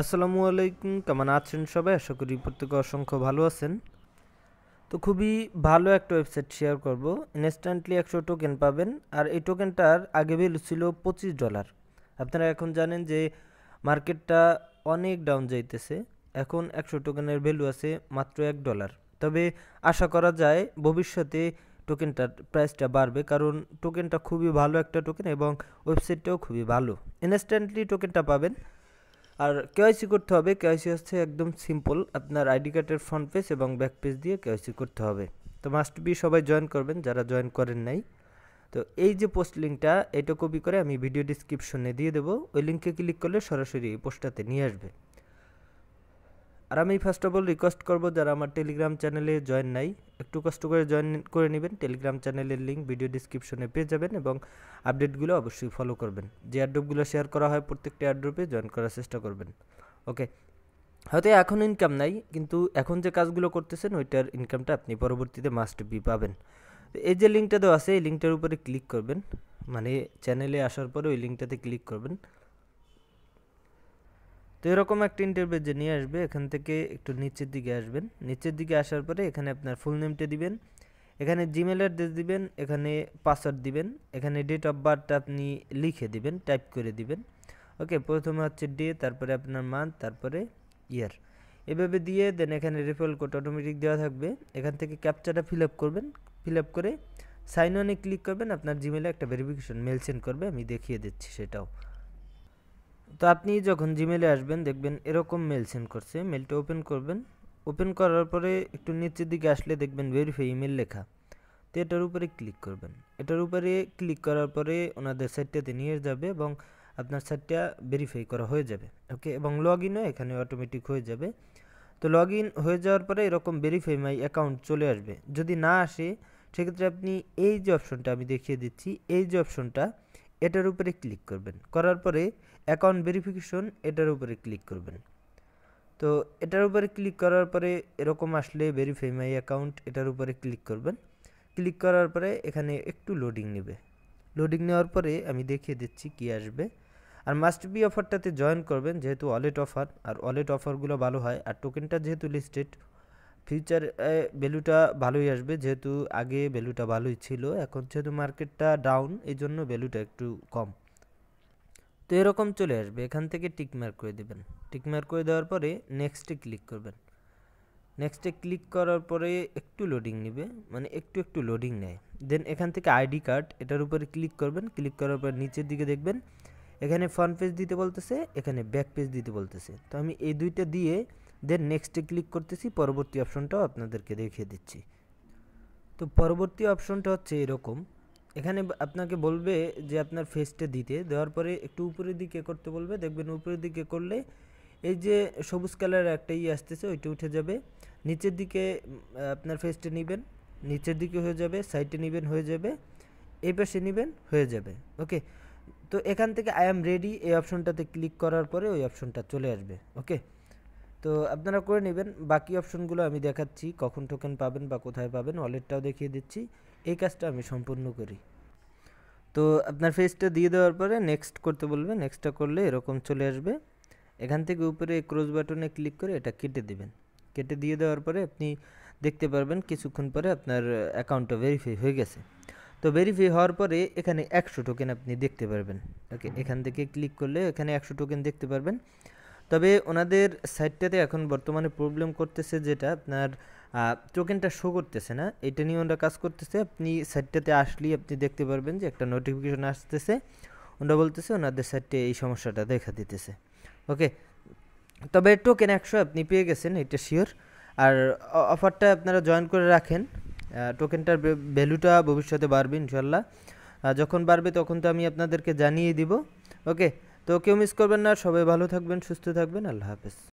আসসালামু আলাইকুম কেমন আছেন সবাই আশা করি প্রত্যেকে অসংখ্য ভালো আছেন তো খুবই ভালো একটা ওয়েবসাইট শেয়ার করব ইনস্ট্যান্টলি একশো টোকেন পাবেন আর এই টোকেনটার আগে ভ্যালু ছিল পঁচিশ ডলার আপনারা এখন জানেন যে মার্কেটটা অনেক ডাউন যাইতেছে এখন একশো টোকেনের ভ্যালু আছে মাত্র এক ডলার তবে আশা করা যায় ভবিষ্যতে টোকেনটার প্রাইসটা বাড়বে কারণ টোকেনটা খুবই ভালো একটা টোকেন এবং ওয়েবসাইটটাও খুবই ভালো ইনস্ট্যান্টলি টোকেনটা পাবেন আর কেওয়াইসি করতে হবে কেওয়াইসি হচ্ছে একদম সিম্পল আপনার আইডি কার্ডের ফ্রন্ট পেজ এবং ব্যাক পেজ দিয়ে কেওয়াইসি করতে হবে তো মাস্ট বি সবাই জয়েন করবেন যারা জয়েন করেন নাই তো এই যে পোস্ট লিঙ্কটা এটা কপি করে আমি ভিডিও ডিসক্রিপশনে দিয়ে দেবো ওই লিঙ্কে ক্লিক করলে সরাসরি এই পোস্টটাতে নিয়ে আসবে আর আমি ফার্স্ট অফ অল রিকোয়েস্ট করবো যারা আমার টেলিগ্রাম চ্যানেলে জয়েন নাই একটু কষ্ট করে জয়েন করে নেবেন টেলিগ্রাম চ্যানেলের লিঙ্ক ভিডিও ডিসক্রিপশনে পেয়ে যাবেন এবং আপডেটগুলো অবশ্যই ফলো করবেন যে অ্যাড্রপগুলো শেয়ার করা হয় প্রত্যেকটা অ্যাড্রপে জয়েন করার চেষ্টা করবেন ওকে হয়তো এখন ইনকাম নাই কিন্তু এখন যে কাজগুলো করতেছেন ওইটার ইনকামটা আপনি পরবর্তীতে মাস্ট বি পাবেন এই যে লিঙ্কটা দেওয়া আছে এই লিঙ্কটার উপরে ক্লিক করবেন মানে চ্যানেলে আসার পরে ওই লিঙ্কটাতে ক্লিক করবেন তো এরকম একটা ইন্টারভিউ যে নিয়ে আসবে এখান থেকে একটু নিচের দিকে আসবেন নিচের দিকে আসার পরে এখানে আপনার ফুল নেমটা দিবেন এখানে জিমেল অ্যাড্রেস দিবেন এখানে পাসওয়ার্ড দিবেন এখানে ডেট অফ বার্থটা আপনি লিখে দিবেন টাইপ করে দিবেন ওকে প্রথমে হচ্ছে ডে তারপরে আপনার মান্থ তারপরে ইয়ার এভাবে দিয়ে দেন এখানে রেফারেল কোড অটোমেটিক দেওয়া থাকবে এখান থেকে ক্যাপচাটা ফিল আপ করবেন ফিল আপ করে সাইন অনে ক্লিক করবেন আপনার জিমেলে একটা ভেরিফিকেশন মেল সেন্ড করবে আমি দেখিয়ে দিচ্ছি সেটাও তো আপনি যখন জিমেলে আসবেন দেখবেন এরকম মেল সেন্ড করছে মেলটা ওপেন করবেন ওপেন করার পরে একটু নিচের দিকে আসলে দেখবেন ভেরিফাই ইমেল লেখা তো এটার উপরে ক্লিক করবেন এটার উপরে ক্লিক করার পরে ওনাদের সাইটটাতে নিয়ে যাবে এবং আপনার সাইটটা ভেরিফাই করা হয়ে যাবে ওকে এবং লগ ইনও এখানে অটোমেটিক হয়ে যাবে তো লগ ইন হয়ে যাওয়ার পরে এরকম ভেরিফাই মাই অ্যাকাউন্ট চলে আসবে যদি না আসে সেক্ষেত্রে আপনি এই যে অপশনটা আমি দেখিয়ে দিচ্ছি এই যে অপশনটা এটার উপরে ক্লিক করবেন করার পরে অ্যাকাউন্ট ভেরিফিকেশন এটার উপরে ক্লিক করবেন তো এটার উপরে ক্লিক করার পরে এরকম আসলে ভেরিফাই মাই অ্যাকাউন্ট এটার উপরে ক্লিক করবেন ক্লিক করার পরে এখানে একটু লোডিং নেবে লোডিং নেওয়ার পরে আমি দেখিয়ে দিচ্ছি কি আসবে আর মাস্ট বি অফারটাতে জয়েন করবেন যেহেতু ওয়ালেট অফার আর ওয়ালেট অফারগুলো ভালো হয় আর টোকেনটা যেহেতু লিস্টেড ফিউচার ভ্যালুটা ভালোই আসবে যেহেতু আগে ভ্যালুটা ভালোই ছিল এখন যেহেতু মার্কেটটা ডাউন এই জন্য ভ্যালুটা একটু কম তো এরকম চলে আসবে এখান থেকে টিকমার্ক করে দেবেন টিকমার্ক করে দেওয়ার পরে নেক্সটে ক্লিক করবেন নেক্সটে ক্লিক করার পরে একটু লোডিং নেবে মানে একটু একটু লোডিং নেয় দেন এখান থেকে আইডি কার্ড এটার উপরে ক্লিক করবেন ক্লিক করার পর নিচের দিকে দেখবেন এখানে ফ্রন্ট পেজ দিতে বলতেছে এখানে ব্যাক পেজ দিতে বলতেছে তো আমি এই দুইটা দিয়ে দেন নেক্সটে ক্লিক করতেছি পরবর্তী অপশনটাও আপনাদেরকে দেখিয়ে দিচ্ছি তো পরবর্তী অপশনটা হচ্ছে এরকম এখানে আপনাকে বলবে যে আপনার ফেসটা দিতে দেওয়ার পরে একটু উপরের দিকে করতে বলবে দেখবেন উপরের দিকে করলে এই যে সবুজ কালার একটা ই আসতেছে ওইটা উঠে যাবে নিচের দিকে আপনার ফেসটা নেবেন নিচের দিকে হয়ে যাবে সাইডে নেবেন হয়ে যাবে এই পাশে নেবেন হয়ে যাবে ওকে তো এখান থেকে আই অ্যাম রেডি এই অপশনটাতে ক্লিক করার পরে ওই অপশনটা চলে আসবে ওকে তো আপনারা করে নেবেন বাকি অপশনগুলো আমি দেখাচ্ছি কখন টোকেন পাবেন বা কোথায় পাবেন ওয়ালেটটাও দেখিয়ে দিচ্ছি এই কাজটা আমি সম্পূর্ণ করি তো আপনার ফেসটা দিয়ে দেওয়ার পরে নেক্সট করতে বলবে নেক্সটটা করলে এরকম চলে আসবে এখান থেকে উপরে ক্রোজ বাটনে ক্লিক করে এটা কেটে দিবেন কেটে দিয়ে দেওয়ার পরে আপনি দেখতে পারবেন কিছুক্ষণ পরে আপনার অ্যাকাউন্টটা ভেরিফাই হয়ে গেছে তো ভেরিফাই হওয়ার পরে এখানে একশো টোকেন আপনি দেখতে পারবেন ওকে এখান থেকে ক্লিক করলে এখানে একশো টোকেন দেখতে পারবেন তবে ওনাদের সাইটটাতে এখন বর্তমানে প্রবলেম করতেছে যেটা আপনার টোকেনটা শো করতেছে না এটা নিয়ে ওনারা কাজ করতেছে আপনি সাইটটাতে আসলেই আপনি দেখতে পারবেন যে একটা নোটিফিকেশন আসতেছে ওনারা বলতেছে ওনাদের সাইটে এই সমস্যাটা দেখা দিতেছে ওকে তবে টোকেন একশো আপনি পেয়ে গেছেন এটা শিওর আর অফারটা আপনারা জয়েন করে রাখেন টোকেনটার ভ্যালুটা ভবিষ্যতে বাড়বে ইনশাল্লাহ যখন বাড়বে তখন তো আমি আপনাদেরকে জানিয়ে দিব ওকে তো কেউ মিস করবেন না সবাই ভালো থাকবেন সুস্থ থাকবেন আল্লাহ হাফেজ